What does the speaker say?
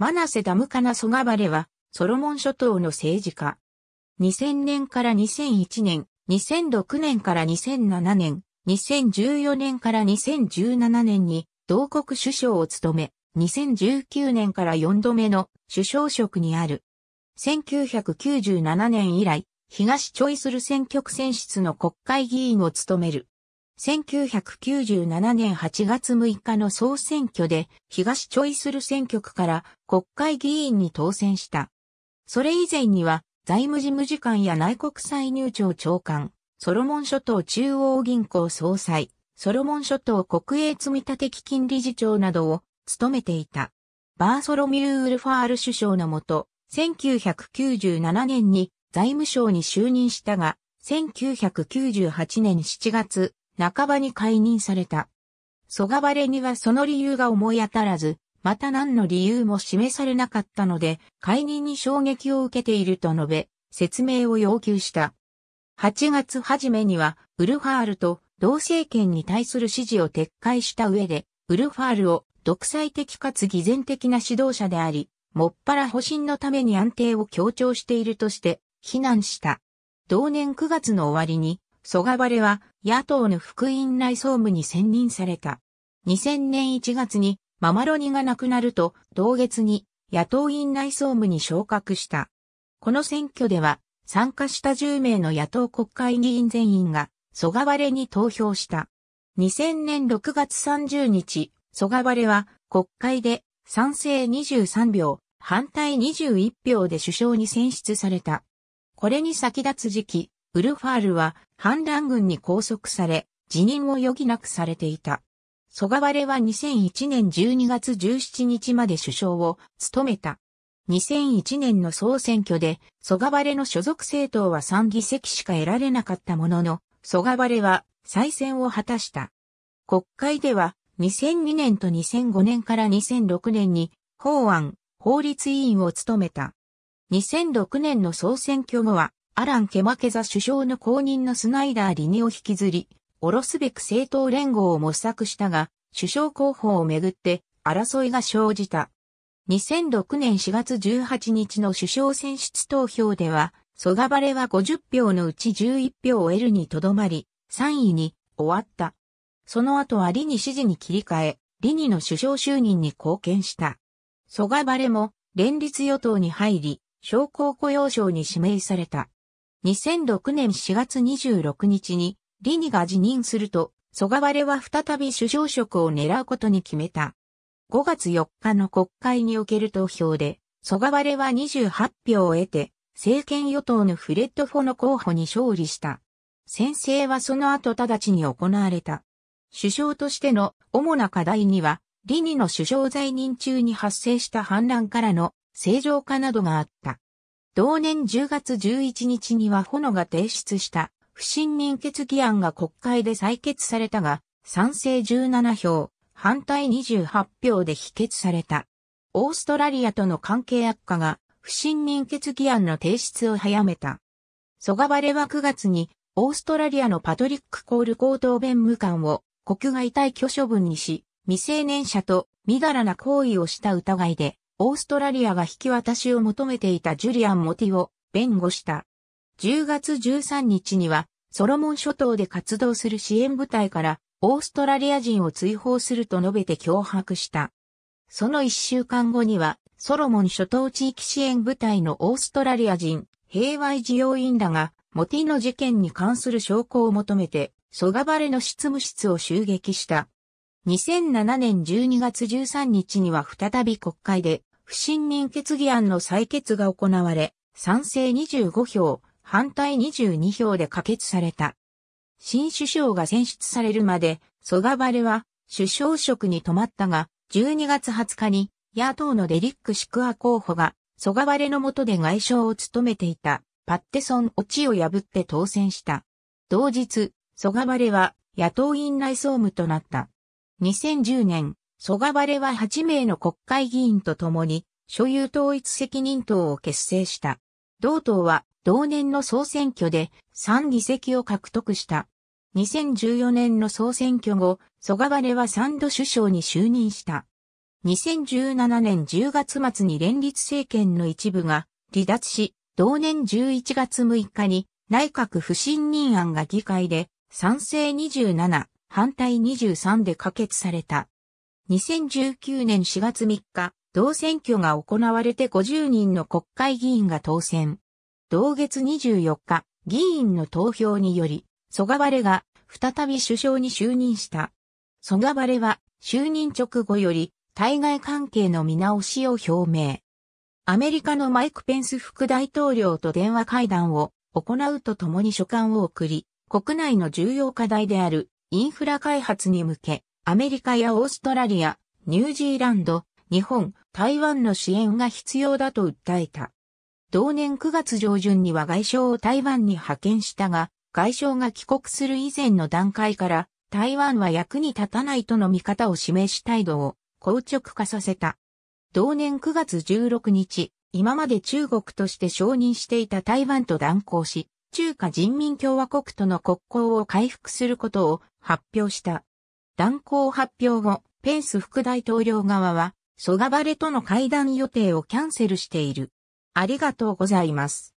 マナセ・ダムカナ・ソガバレは、ソロモン諸島の政治家。2000年から2001年、2006年から2007年、2014年から2017年に、同国首相を務め、2019年から4度目の首相職にある。1997年以来、東チョイスル選挙区選出の国会議員を務める。1997年8月6日の総選挙で東チョイスル選挙区から国会議員に当選した。それ以前には財務事務次官や内国歳入庁長官、ソロモン諸島中央銀行総裁、ソロモン諸島国営積立基金理事長などを務めていた。バーソロミュー・ウルファール首相のもと、1997年に財務省に就任したが、1998年7月、半ばに解任された。蘇我バレにはその理由が思い当たらず、また何の理由も示されなかったので、解任に衝撃を受けていると述べ、説明を要求した。8月初めには、ウルファールと同政権に対する支持を撤回した上で、ウルファールを独裁的かつ偽善的な指導者であり、もっぱら保身のために安定を強調しているとして、非難した。同年9月の終わりに、蘇我晴は野党の副院内総務に選任された。2000年1月にママロニが亡くなると同月に野党院内総務に昇格した。この選挙では参加した10名の野党国会議員全員が蘇我晴に投票した。2000年6月30日、蘇我晴は国会で賛成23票、反対21票で首相に選出された。これに先立つ時期、ウルファールは反乱軍に拘束され、辞任を余儀なくされていた。ソガバレは2001年12月17日まで首相を務めた。2001年の総選挙で、ソガバレの所属政党は3議席しか得られなかったものの、ソガバレは再選を果たした。国会では、2002年と2005年から2006年に、法案、法律委員を務めた。2006年の総選挙後は、アラン・ケマケザ首相の後任のスナイダー・リニを引きずり、おろすべく政党連合を模索したが、首相候補をめぐって争いが生じた。2006年4月18日の首相選出投票では、ソガバレは50票のうち11票を得るにとどまり、3位に終わった。その後はリニ支持に切り替え、リニの首相就任に貢献した。ソガバレも連立与党に入り、商工雇用省に指名された。2006年4月26日に、リニが辞任すると、ソガワレは再び首相職を狙うことに決めた。5月4日の国会における投票で、ソガワレは28票を得て、政権与党のフレッド・フォの候補に勝利した。宣誓はその後直ちに行われた。首相としての主な課題には、リニの首相在任中に発生した反乱からの正常化などがあった。同年10月11日には炎が提出した不信任決議案が国会で採決されたが、賛成17票、反対28票で否決された。オーストラリアとの関係悪化が不信任決議案の提出を早めた。ソガバレは9月にオーストラリアのパトリック・コール高等弁務官を国外退去処分にし、未成年者とみだらな行為をした疑いでオーストラリアが引き渡しを求めていたジュリアン・モティを弁護した。10月13日には、ソロモン諸島で活動する支援部隊からオーストラリア人を追放すると述べて脅迫した。その1週間後には、ソロモン諸島地域支援部隊のオーストラリア人、平和維持要員らが、モティの事件に関する証拠を求めて、ソガバレの執務室を襲撃した。2007年12月13日には再び国会で不信任決議案の採決が行われ、賛成25票、反対22票で可決された。新首相が選出されるまで、ソガバレは首相職に止まったが、12月20日に野党のデリック・シクア候補が、ソガバレの下で外相を務めていたパッテソン・オチを破って当選した。同日、ソガバレは野党院内総務となった。2010年、ソガバレは8名の国会議員と共に、所有統一責任党を結成した。同党は同年の総選挙で3議席を獲得した。2014年の総選挙後、ソガバレは3度首相に就任した。2017年10月末に連立政権の一部が離脱し、同年11月6日に内閣不信任案が議会で賛成27、反対23で可決された。2019年4月3日、同選挙が行われて50人の国会議員が当選。同月24日、議員の投票により、ソガバレが再び首相に就任した。ソガバレは就任直後より対外関係の見直しを表明。アメリカのマイク・ペンス副大統領と電話会談を行うとともに書簡を送り、国内の重要課題であるインフラ開発に向け、アメリカやオーストラリア、ニュージーランド、日本、台湾の支援が必要だと訴えた。同年9月上旬には外相を台湾に派遣したが、外相が帰国する以前の段階から、台湾は役に立たないとの見方を示し態度を硬直化させた。同年9月16日、今まで中国として承認していた台湾と断交し、中華人民共和国との国交を回復することを発表した。断交発表後、ペンス副大統領側は、ソガバレとの会談予定をキャンセルしている。ありがとうございます。